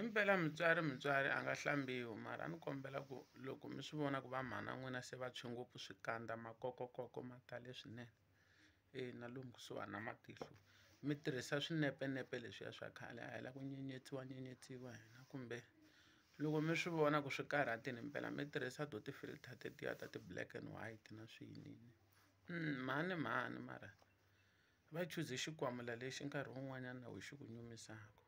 himpela mutswari mutswari a nga hlambiwi mara a ni kombela ku loko mi swi vona ku va mhana n'wina se va tshwe ngopfu swikandza makokokoko ma tale swinene e na lomu kusuhana na matihlo mi tirhisa swinepenepe leswiya swa khale a hi la ku nyenyetsiwanyenyetsiwa hina kumbe loko mi swi vona ku swi karhatini mpela mi tirhisa do ti-filter tetiya ta ti-black and white na swiyinini hmm, mhani mhani mara va chuze xikwamulo lexi nkarhi wun'wanyana na we xi ku nyumisaka